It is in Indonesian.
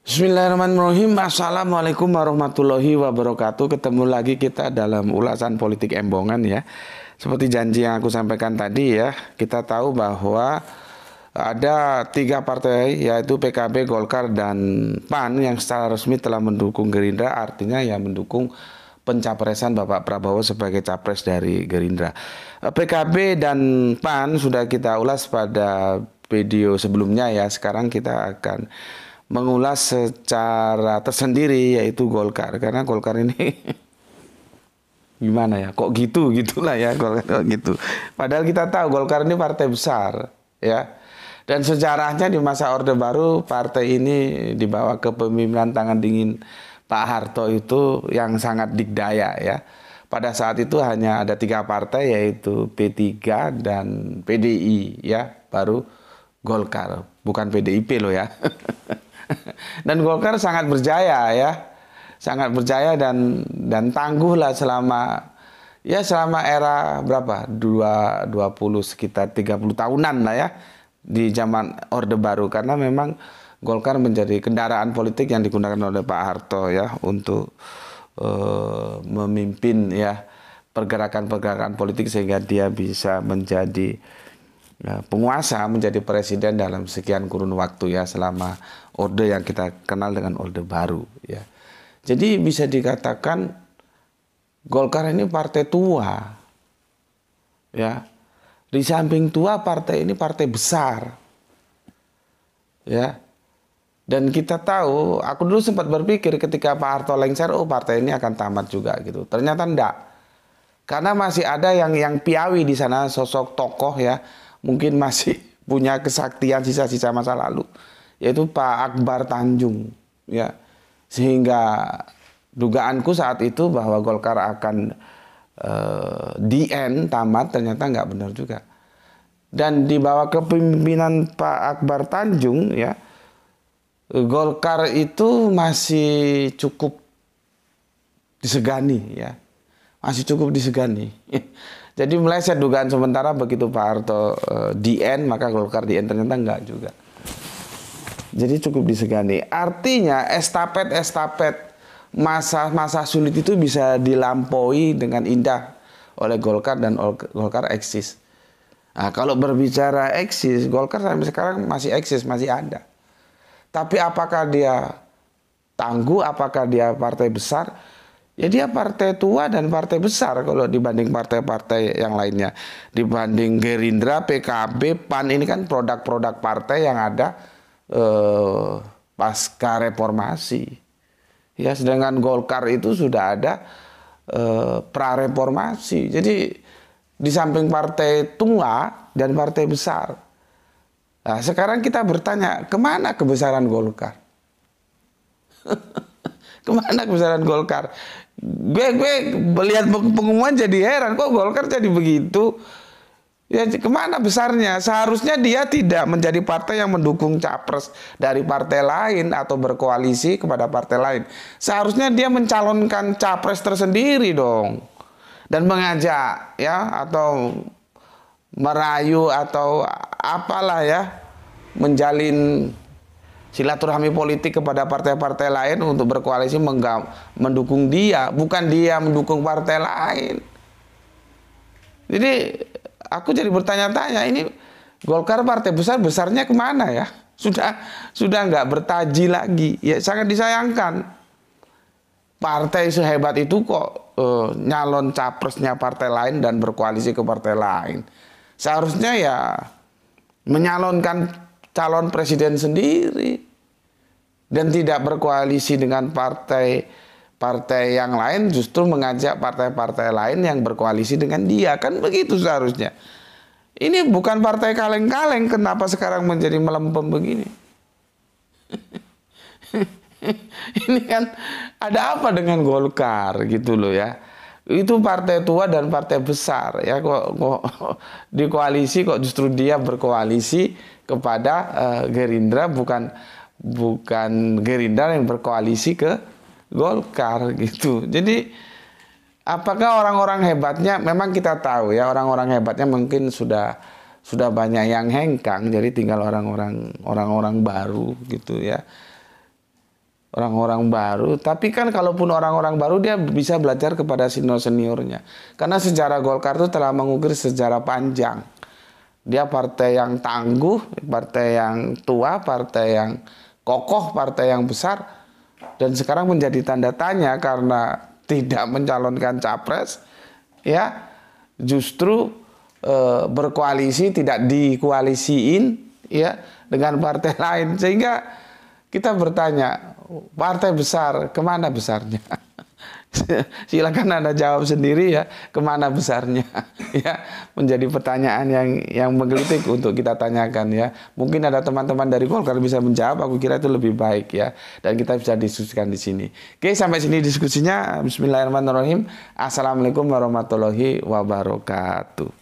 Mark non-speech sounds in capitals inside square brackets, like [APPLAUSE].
Bismillahirrahmanirrahim. Assalamualaikum warahmatullahi wabarakatuh. Ketemu lagi kita dalam ulasan politik embongan ya. Seperti janji yang aku sampaikan tadi ya, kita tahu bahwa ada tiga partai yaitu PKB, Golkar dan PAN yang secara resmi telah mendukung Gerindra, artinya ya mendukung pencapresan Bapak Prabowo sebagai capres dari Gerindra. Eh, PKB dan PAN sudah kita ulas pada video sebelumnya ya. Sekarang kita akan mengulas secara tersendiri yaitu Golkar karena Golkar ini [LAUGHS] gimana ya kok gitu gitulah ya Golkar kok gitu padahal kita tahu Golkar ini partai besar ya dan sejarahnya di masa Orde Baru partai ini dibawa ke pemimpinan tangan dingin Pak Harto itu yang sangat digdaya ya pada saat itu hanya ada tiga partai yaitu P3 dan PDI ya baru Golkar bukan PDIP loh ya [LAUGHS] [LAUGHS] dan Golkar sangat berjaya ya sangat berjaya dan dan tangguh lah selama ya selama era berapa dua dua puluh sekitar tiga puluh tahunan lah ya di zaman Orde Baru karena memang Golkar menjadi kendaraan politik yang digunakan oleh Pak Harto ya untuk uh, memimpin ya pergerakan-pergerakan politik sehingga dia bisa menjadi Nah, penguasa menjadi presiden dalam sekian kurun waktu ya selama orde yang kita kenal dengan orde baru ya. Jadi bisa dikatakan Golkar ini partai tua. Ya. Di samping tua partai ini partai besar. Ya. Dan kita tahu, aku dulu sempat berpikir ketika Pak Harto lengser, oh partai ini akan tamat juga gitu. Ternyata enggak. Karena masih ada yang yang piawi di sana sosok tokoh ya mungkin masih punya kesaktian sisa-sisa masa lalu yaitu Pak Akbar Tanjung ya sehingga dugaanku saat itu bahwa Golkar akan uh, eh, end tamat ternyata nggak benar juga dan di bawah kepemimpinan Pak Akbar Tanjung ya Golkar itu masih cukup disegani ya masih cukup disegani [LAUGHS] Jadi meleset dugaan sementara begitu Pak Harto uh, di end maka Golkar di end ternyata enggak juga. Jadi cukup disegani. Artinya estafet-estafet masa-masa sulit itu bisa dilampaui dengan indah oleh Golkar dan Golkar eksis. Nah, kalau berbicara eksis, Golkar sampai sekarang masih eksis, masih ada. Tapi apakah dia tangguh, apakah dia partai besar? ya dia partai tua dan partai besar kalau dibanding partai-partai yang lainnya. Dibanding Gerindra, PKB, PAN ini kan produk-produk partai yang ada eh, pasca reformasi. Ya sedangkan Golkar itu sudah ada eh, pra-reformasi. Jadi di samping partai tua dan partai besar. Nah, sekarang kita bertanya, kemana kebesaran Golkar? [LAUGHS] [LAUGHS] Kemana kebesaran Golkar? Gue gue melihat pengumuman jadi heran kok Golkar jadi begitu. Ya kemana besarnya? Seharusnya dia tidak menjadi partai yang mendukung capres dari partai lain atau berkoalisi kepada partai lain. Seharusnya dia mencalonkan capres tersendiri dong dan mengajak ya atau merayu atau apalah ya menjalin silaturahmi politik kepada partai-partai lain untuk berkoalisi mendukung dia, bukan dia mendukung partai lain. Jadi aku jadi bertanya-tanya ini Golkar partai besar besarnya kemana ya? Sudah sudah nggak bertaji lagi. Ya sangat disayangkan. Partai sehebat itu kok eh, nyalon capresnya partai lain dan berkoalisi ke partai lain. Seharusnya ya menyalonkan calon presiden sendiri dan tidak berkoalisi dengan partai partai yang lain justru mengajak partai-partai lain yang berkoalisi dengan dia kan begitu seharusnya ini bukan partai kaleng-kaleng kenapa sekarang menjadi melempem begini [LAUGHS] ini kan ada apa dengan Golkar gitu loh ya itu partai tua dan partai besar ya kok, kok di koalisi kok justru dia berkoalisi kepada uh, Gerindra bukan bukan Gerindra yang berkoalisi ke Golkar gitu. Jadi apakah orang-orang hebatnya memang kita tahu ya orang-orang hebatnya mungkin sudah sudah banyak yang hengkang jadi tinggal orang-orang orang-orang baru gitu ya. Orang-orang baru, tapi kan kalaupun orang-orang baru dia bisa belajar kepada senior-seniornya. Karena sejarah Golkar itu telah mengukir sejarah panjang. Dia partai yang tangguh, partai yang tua, partai yang kokoh, partai yang besar dan sekarang menjadi tanda tanya karena tidak mencalonkan capres ya justru e, berkoalisi tidak dikoalisiin ya dengan partai [LAUGHS] lain sehingga kita bertanya partai besar kemana besarnya [LAUGHS] [LAUGHS] Silakan Anda jawab sendiri ya kemana besarnya [LAUGHS] ya menjadi pertanyaan yang yang menggelitik untuk kita tanyakan ya. Mungkin ada teman-teman dari Golkar bisa menjawab, aku kira itu lebih baik ya dan kita bisa diskusikan di sini. Oke, sampai sini diskusinya. Bismillahirrahmanirrahim. Assalamualaikum warahmatullahi wabarakatuh.